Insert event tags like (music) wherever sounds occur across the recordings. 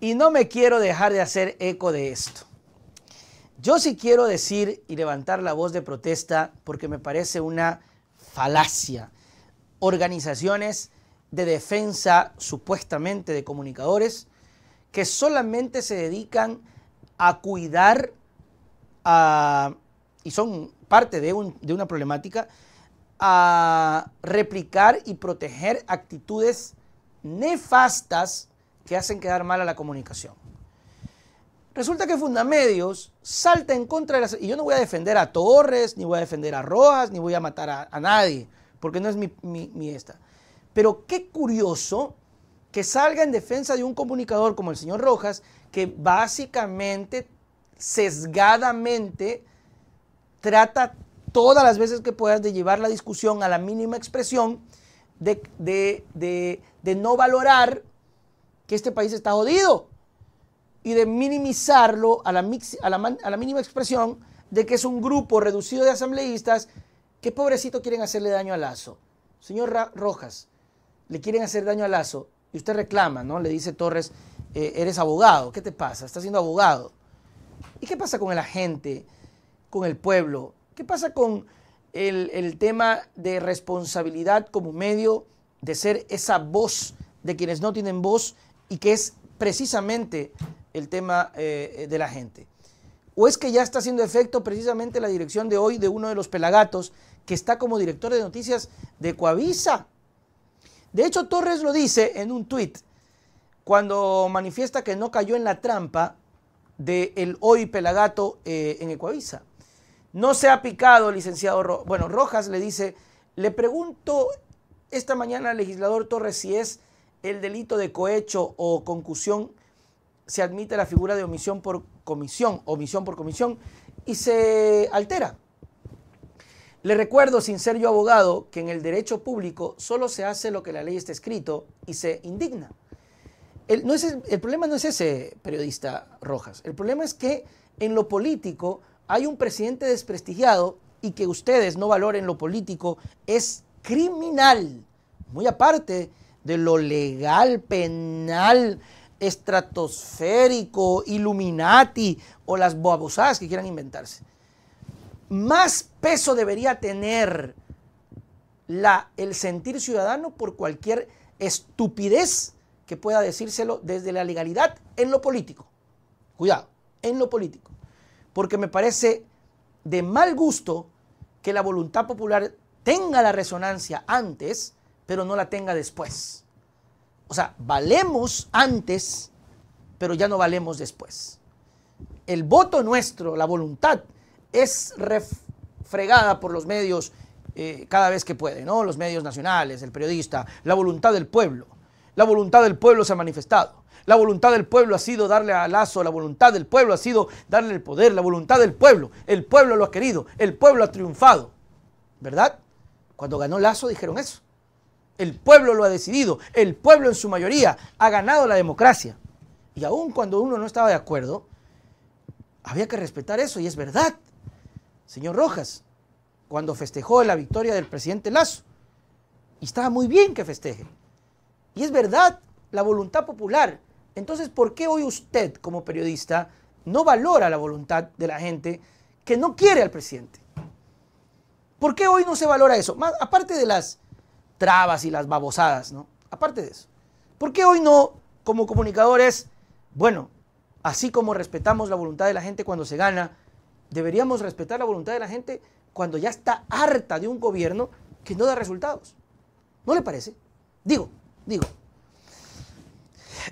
Y no me quiero dejar de hacer eco de esto. Yo sí quiero decir y levantar la voz de protesta porque me parece una falacia. Organizaciones de defensa supuestamente de comunicadores que solamente se dedican a cuidar y son parte de, de una problemática, a replicar y proteger actitudes nefastas que hacen quedar mal a la comunicación. Resulta que Fundamedios salta en contra de las... Y yo no voy a defender a Torres, ni voy a defender a Rojas, ni voy a matar a, nadie, porque no es mi, esta. Pero qué curioso que salga en defensa de un comunicador como el señor Rojas, que básicamente, sesgadamente, trata todas las veces que puedas de llevar la discusión a la mínima expresión, de, de no valorar que este país está jodido y de minimizarlo a la, mínima expresión de que es un grupo reducido de asambleístas que pobrecito quieren hacerle daño al Lazo. Señor Rojas, le quieren hacer daño al Lazo y usted reclama, ¿no? Le dice Torres, eh, eres abogado, ¿qué te pasa? Estás siendo abogado. ¿Y qué pasa con el gente, con el pueblo? ¿Qué pasa con el tema de responsabilidad como medio de ser esa voz de quienes no tienen voz? y que es precisamente el tema eh, de la gente. ¿O es que ya está haciendo efecto precisamente la dirección de hoy de uno de los pelagatos que está como director de noticias de Coavisa? De hecho, Torres lo dice en un tuit cuando manifiesta que no cayó en la trampa del hoy pelagato eh, en Ecuavisa. No se ha picado, licenciado Bueno, Rojas le dice, le pregunto esta mañana al legislador Torres si es el delito de cohecho o concusión se admite la figura de omisión por comisión, omisión por comisión, y se altera. Le recuerdo, sin ser yo abogado, que en el derecho público solo se hace lo que la ley está escrito y se indigna. El, el problema no es ese, periodista Rojas. El problema es que en lo político hay un presidente desprestigiado y que ustedes no valoren lo político es criminal. Muy aparte de lo legal, penal, estratosférico, illuminati o las babosadas que quieran inventarse. Más peso debería tener la, el sentir ciudadano por cualquier estupidez que pueda decírselo desde la legalidad en lo político. Cuidado, en lo político. Porque me parece de mal gusto que la voluntad popular tenga la resonancia antes pero no la tenga después. O sea, valemos antes, pero ya no valemos después. El voto nuestro, la voluntad, es refregada por los medios eh, cada vez que puede, ¿no? Los medios nacionales, el periodista, la voluntad del pueblo. La voluntad del pueblo se ha manifestado. La voluntad del pueblo ha sido darle a Lazo, la voluntad del pueblo ha sido darle el poder, la voluntad del pueblo. El pueblo lo ha querido, el pueblo ha triunfado. ¿Verdad? Cuando ganó Lazo dijeron eso. El pueblo lo ha decidido, el pueblo en su mayoría ha ganado la democracia. Y aun cuando uno no estaba de acuerdo, había que respetar eso y es verdad. Señor Rojas, cuando festejó la victoria del presidente Lazo, y estaba muy bien que festeje, y es verdad la voluntad popular, entonces ¿por qué hoy usted como periodista no valora la voluntad de la gente que no quiere al presidente? ¿Por qué hoy no se valora eso? aparte de las trabas y las babosadas, ¿no? Aparte de eso, ¿por qué hoy no, como comunicadores, bueno, así como respetamos la voluntad de la gente cuando se gana, deberíamos respetar la voluntad de la gente cuando ya está harta de un gobierno que no da resultados? ¿No le parece? Digo, digo.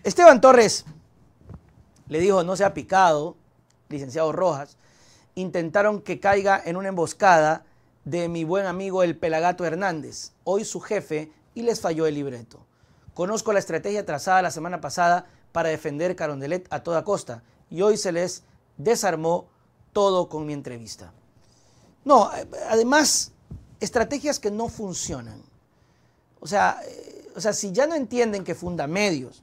Esteban Torres le dijo, no se ha picado, licenciado Rojas, intentaron que caiga en una emboscada de mi buen amigo el Pelagato Hernández, hoy su jefe, y les falló el libreto. Conozco la estrategia trazada la semana pasada para defender Carondelet a toda costa, y hoy se les desarmó todo con mi entrevista. No, eh, además, estrategias que no funcionan. O sea, eh, o sea, si ya no entienden que funda medios,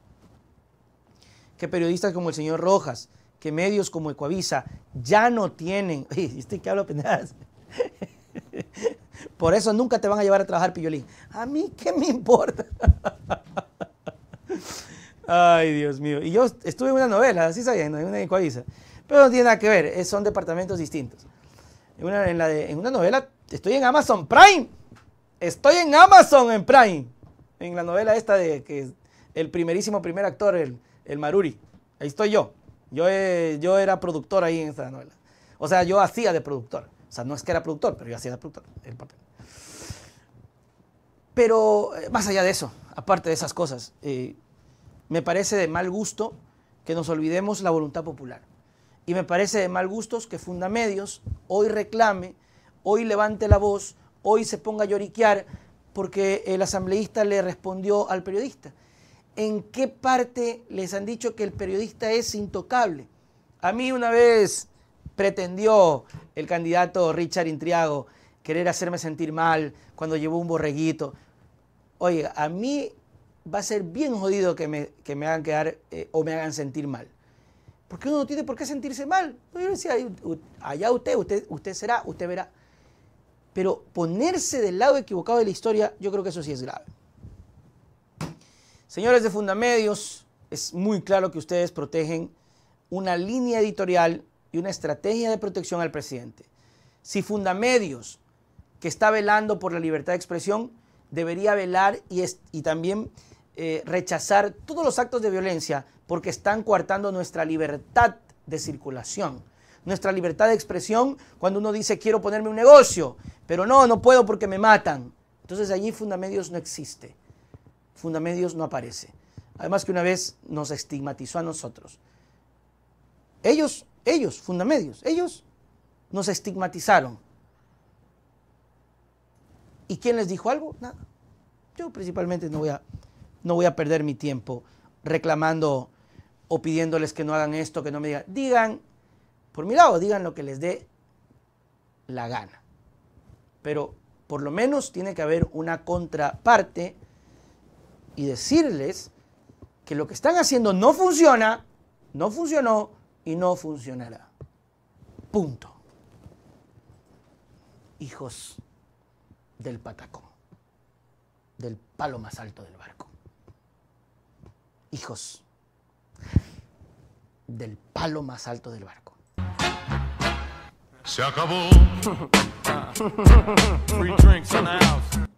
que periodistas como el señor Rojas, que medios como ecuavisa ya no tienen, (laughs) oye, ¿este que hablo pendejadas, (laughs) Por eso nunca te van a llevar a trabajar pillolín. A mí, ¿qué me importa? (laughs) Ay, Dios mío. Y yo estuve en una novela, así sabiendo, en una encuadiza. Pero no tiene nada que ver, son departamentos distintos. En una, novela, estoy en Amazon Prime. Estoy en Amazon en Prime. En la novela esta de que el primerísimo primer actor, el, Maruri. Ahí estoy yo. Yo, eh, yo era productor ahí en esta novela. O sea, yo hacía de productor. O sea, no es que era productor, pero yo hacía productor el papel. Pero eh, más allá de eso, aparte de esas cosas, eh, me parece de mal gusto que nos olvidemos la voluntad popular. Y me parece de mal gusto que funda medios, hoy reclame, hoy levante la voz, hoy se ponga a lloriquear porque el asambleísta le respondió al periodista. ¿En qué parte les han dicho que el periodista es intocable? A mí una vez pretendió el candidato Richard Intriago querer hacerme sentir mal cuando llevó un borreguito. Oiga, a mí va a ser bien jodido que me, que me hagan quedar eh, o me hagan sentir mal. Porque uno no tiene por qué sentirse mal. Yo decía, allá usted, usted, usted será, usted verá. Pero ponerse del lado equivocado de la historia, yo creo que eso sí es grave. Señores de Fundamedios, es muy claro que ustedes protegen una línea editorial y una estrategia de protección al presidente. Si Fundamedios, que está velando por la libertad de expresión, debería velar y, también eh, rechazar todos los actos de violencia porque están coartando nuestra libertad de circulación, nuestra libertad de expresión cuando uno dice quiero ponerme un negocio, pero no, no puedo porque me matan. Entonces allí Fundamedios no existe, Fundamedios no aparece. Además que una vez nos estigmatizó a nosotros. Ellos ellos, Fundamedios, ellos nos estigmatizaron. ¿Y quién les dijo algo? Nada. Yo principalmente no voy a, no voy a perder mi tiempo reclamando o pidiéndoles que no hagan esto, que no me digan. Digan, por mi lado, digan lo que les dé la gana. Pero por lo menos tiene que haber una contraparte y decirles que lo que están haciendo no funciona, no funcionó, y no funcionará. Punto. Hijos del patacón, del palo más alto del barco. Hijos del palo más alto del barco. Se acabó. (laughs)